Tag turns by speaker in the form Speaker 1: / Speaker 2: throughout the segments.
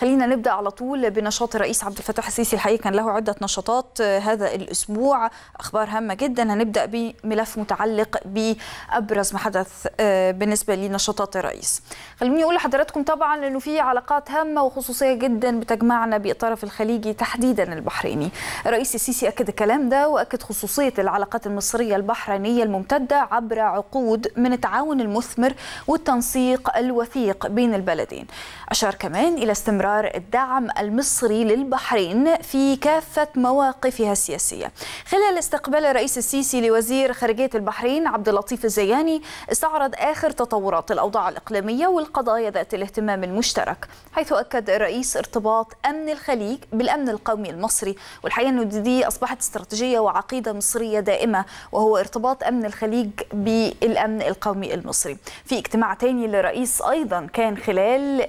Speaker 1: خلينا نبدا على طول بنشاط الرئيس عبد الفتاح السيسي الحقيقه كان له عده نشاطات آه، هذا الاسبوع اخبار هامه جدا هنبدا بملف متعلق بابرز ما حدث آه، بالنسبه لنشاطات الرئيس خليني اقول لحضراتكم طبعا انه في علاقات هامه وخصوصيه جدا بتجمعنا بالطرف الخليجي تحديدا البحريني الرئيس السيسي اكد الكلام ده واكد خصوصيه العلاقات المصريه البحرينيه الممتده عبر عقود من التعاون المثمر والتنسيق الوثيق بين البلدين اشار كمان الى استمرار استمرار الدعم المصري للبحرين في كافة مواقفها السياسية خلال استقبال الرئيس السيسي لوزير خارجية البحرين عبد اللطيف الزياني استعرض آخر تطورات الأوضاع الإقليمية والقضايا ذات الاهتمام المشترك حيث أكد الرئيس ارتباط أمن الخليج بالأمن القومي المصري والحقيقة أنه دي أصبحت استراتيجية وعقيدة مصرية دائمة وهو ارتباط أمن الخليج بالأمن القومي المصري في اجتماع تاني للرئيس أيضا كان خلال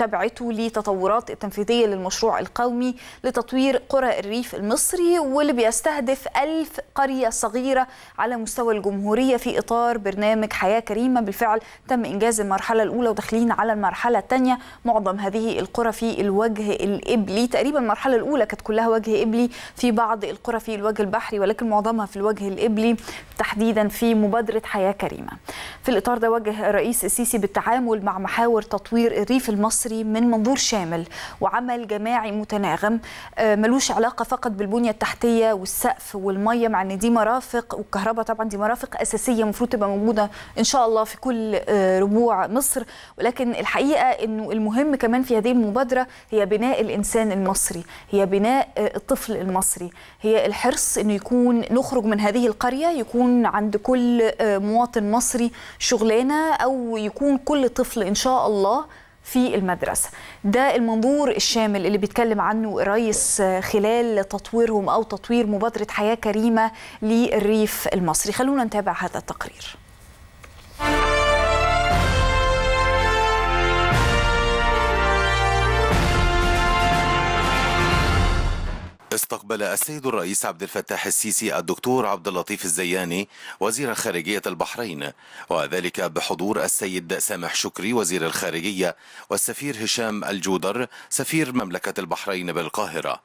Speaker 1: متابعته لتطورات التنفيذية للمشروع القومي لتطوير قرى الريف المصري واللي بيستهدف ألف قرية صغيرة على مستوى الجمهورية في إطار برنامج حياة كريمة بالفعل تم إنجاز المرحلة الأولى وداخلين على المرحلة الثانية معظم هذه القرى في الوجه الإبلي تقريبا المرحلة الأولى كانت كلها وجه إبلي في بعض القرى في الوجه البحري ولكن معظمها في الوجه الإبلي تحديدا في مبادرة حياة كريمة في الإطار ده وجه الرئيس السيسي بالتعامل مع محاور تطوير الريف المصري مصري من منظور شامل وعمل جماعي متناغم آه، ملوش علاقه فقط بالبنيه التحتيه والسقف والميه مع ان دي مرافق والكهرباء طبعا دي مرافق اساسيه المفروض تبقى موجوده ان شاء الله في كل آه، ربوع مصر ولكن الحقيقه انه المهم كمان في هذه المبادره هي بناء الانسان المصري هي بناء آه، الطفل المصري هي الحرص انه يكون نخرج من هذه القريه يكون عند كل مواطن مصري شغلانه او يكون كل طفل ان شاء الله في المدرسة ده المنظور الشامل اللي بيتكلم عنه الريس آه، خلال تطويرهم أو تطوير مبادرة حياة كريمة للريف المصري خلونا نتابع هذا التقرير
Speaker 2: استقبل السيد الرئيس عبد الفتاح السيسي الدكتور عبد اللطيف الزياني وزير خارجية البحرين وذلك بحضور السيد سامح شكري وزير الخارجية والسفير هشام الجودر سفير مملكة البحرين بالقاهرة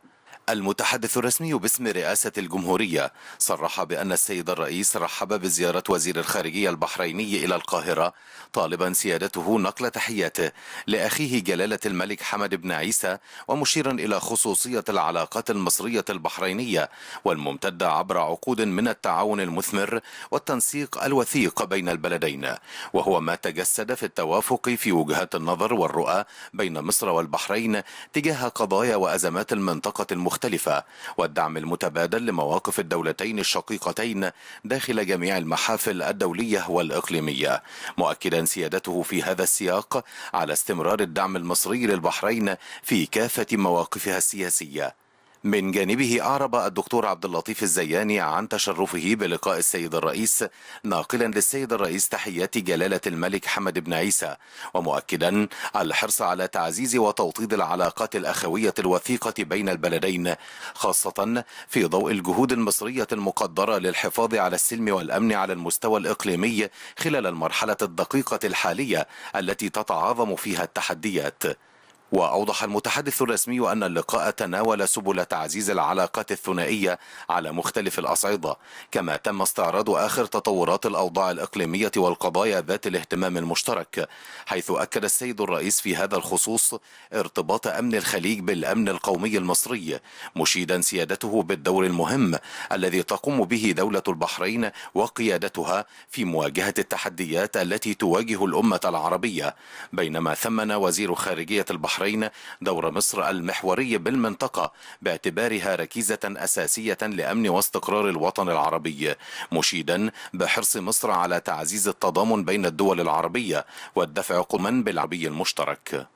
Speaker 2: المتحدث الرسمي باسم رئاسة الجمهورية صرح بأن السيد الرئيس رحب بزيارة وزير الخارجية البحريني إلى القاهرة طالبا سيادته نقل تحياته لأخيه جلالة الملك حمد بن عيسى ومشيرا إلى خصوصية العلاقات المصرية البحرينية والممتدة عبر عقود من التعاون المثمر والتنسيق الوثيق بين البلدين وهو ما تجسد في التوافق في وجهات النظر والرؤى بين مصر والبحرين تجاه قضايا وأزمات المنطقة المختلفة المختلفة والدعم المتبادل لمواقف الدولتين الشقيقتين داخل جميع المحافل الدولية والإقليمية مؤكدا سيادته في هذا السياق على استمرار الدعم المصري للبحرين في كافة مواقفها السياسية من جانبه أعرب الدكتور عبد اللطيف الزياني عن تشرفه بلقاء السيد الرئيس ناقلا للسيد الرئيس تحيات جلالة الملك حمد بن عيسى ومؤكدا الحرص على تعزيز وتوطيد العلاقات الأخوية الوثيقة بين البلدين خاصة في ضوء الجهود المصرية المقدرة للحفاظ على السلم والأمن على المستوى الإقليمي خلال المرحلة الدقيقة الحالية التي تتعاظم فيها التحديات وأوضح المتحدث الرسمي أن اللقاء تناول سبل تعزيز العلاقات الثنائية على مختلف الأصعدة كما تم استعراض آخر تطورات الأوضاع الإقليمية والقضايا ذات الاهتمام المشترك حيث أكد السيد الرئيس في هذا الخصوص ارتباط أمن الخليج بالأمن القومي المصري مشيدا سيادته بالدور المهم الذي تقوم به دولة البحرين وقيادتها في مواجهة التحديات التي تواجه الأمة العربية بينما ثمن وزير خارجية البحرين البحرين دور مصر المحوري بالمنطقة باعتبارها ركيزة أساسية لأمن واستقرار الوطن العربي مشيدا بحرص مصر على تعزيز التضامن بين الدول العربية والدفع قما بالعربي المشترك